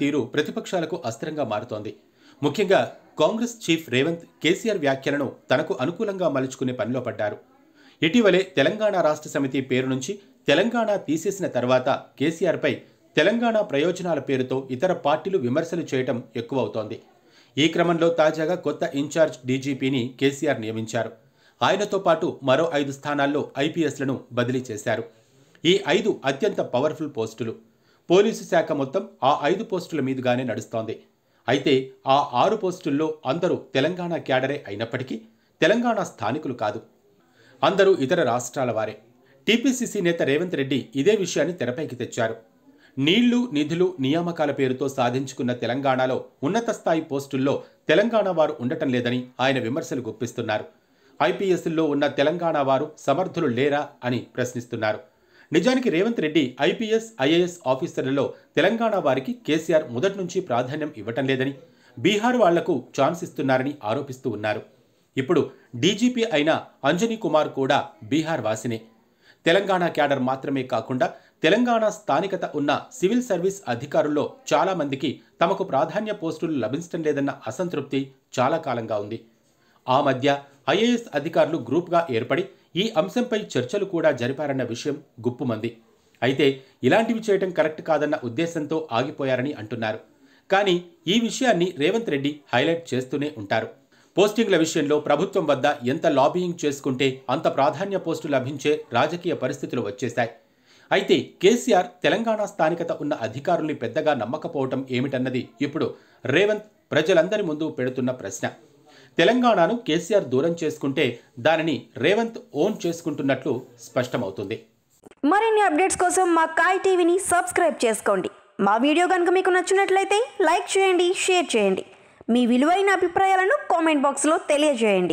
తీరు ప్రతిపక్షాలకు అస్త్రంగా మారుతోంది ముఖ్యంగా కాంగ్రెస్ చీఫ్ రేవంత్ కేసీఆర్ వ్యాఖ్యలను తనకు అనుకూలంగా మలుచుకునే పనిలో పడ్డారు ఇటీవలే తెలంగాణ రాష్ట్ర సమితి పేరు నుంచి తెలంగాణ తీసేసిన తర్వాత కేసీఆర్పై తెలంగాణ ప్రయోజనాల పేరుతో ఇతర పార్టీలు విమర్శలు చేయటం ఎక్కువవుతోంది ఈ క్రమంలో తాజాగా కొత్త ఇన్ఛార్జ్ డీజీపీని కేసీఆర్ నియమించారు ఆయనతో పాటు మరో ఐదు స్థానాల్లో ఐపీఎస్లను బదిలీ చేశారు ఈ ఐదు అత్యంత పవర్ఫుల్ పోస్టులు పోలీసు శాఖ మొత్తం ఆ ఐదు పోస్టుల మీదుగానే నడుస్తోంది అయితే ఆ ఆరు పోస్టుల్లో అందరూ తెలంగాణ క్యాడరే అయినప్పటికీ తెలంగాణ స్థానికులు కాదు అందరూ ఇతర రాష్ట్రాల వారే టీపీసీసీ నేత రేవంత్ రెడ్డి ఇదే విషయాన్ని తెరపైకి తెచ్చారు నీళ్లు నిధులు నియామకాల పేరుతో సాధించుకున్న తెలంగాణలో ఉన్నత స్థాయి పోస్టుల్లో తెలంగాణ వారు ఉండటం లేదని ఆయన విమర్శలు గుప్పిస్తున్నారు ఐపీఎస్లో ఉన్న తెలంగాణ వారు సమర్థులు లేరా అని ప్రశ్నిస్తున్నారు నిజానికి రేవంత్ రెడ్డి ఐపీఎస్ ఐఏఎస్ ఆఫీసర్లలో తెలంగాణ వారికి కేసీఆర్ మొదటి నుంచి ప్రాధాన్యం ఇవ్వటం లేదని బీహార్ వాళ్లకు ఛాన్స్ ఇస్తున్నారని ఆరోపిస్తూ ఉన్నారు ఇప్పుడు డీజీపీ అయిన అంజనీ కుమార్ కూడా బీహార్ వాసినే తెలంగాణ క్యాడర్ మాత్రమే కాకుండా తెలంగాణ స్థానికత ఉన్న సివిల్ సర్వీస్ అధికారుల్లో చాలామందికి తమకు ప్రాధాన్య పోస్టులు లభించడం లేదన్న అసంతృప్తి చాలా కాలంగా ఉంది ఆ మధ్య ఐఏఎస్ అధికారులు గ్రూప్గా ఏర్పడి ఈ అంశంపై చర్చలు కూడా జరిపారన్న విషయం గుప్పుమంది అయితే ఇలాంటివి చేయటం కరెక్ట్ కాదన్న ఉద్దేశంతో ఆగిపోయారని అంటున్నారు కానీ ఈ విషయాన్ని రేవంత్ రెడ్డి హైలైట్ చేస్తూనే ఉంటారు పోస్టింగ్ల విషయంలో ప్రభుత్వం వద్ద ఎంత లాబీయింగ్ చేసుకుంటే అంత ప్రాధాన్య పోస్టు లభించే రాజకీయ పరిస్థితులు వచ్చేశాయి అయితే కేసీఆర్ తెలంగాణ స్థానికత ఉన్న అధికారుల్ని పెద్దగా నమ్మకపోవటం ఏమిటన్నది ఇప్పుడు రేవంత్ ప్రజలందరి ముందు పెడుతున్న ప్రశ్న తెలంగాణను కేసీఆర్ దూరం చేసుకుంటే దానిని రేవంత్ ఓన్ చేసుకుంటున్నట్లు స్పష్టమవుతుంది మరిన్ని అప్డేట్స్ కోసం మా కాయ్ టీవీని సబ్స్క్రైబ్ చేసుకోండి మా వీడియో కనుక మీకు నచ్చినట్లయితే లైక్ చేయండి షేర్ చేయండి మీ విలువైన అభిప్రాయాలను కామెంట్ బాక్స్లో తెలియజేయండి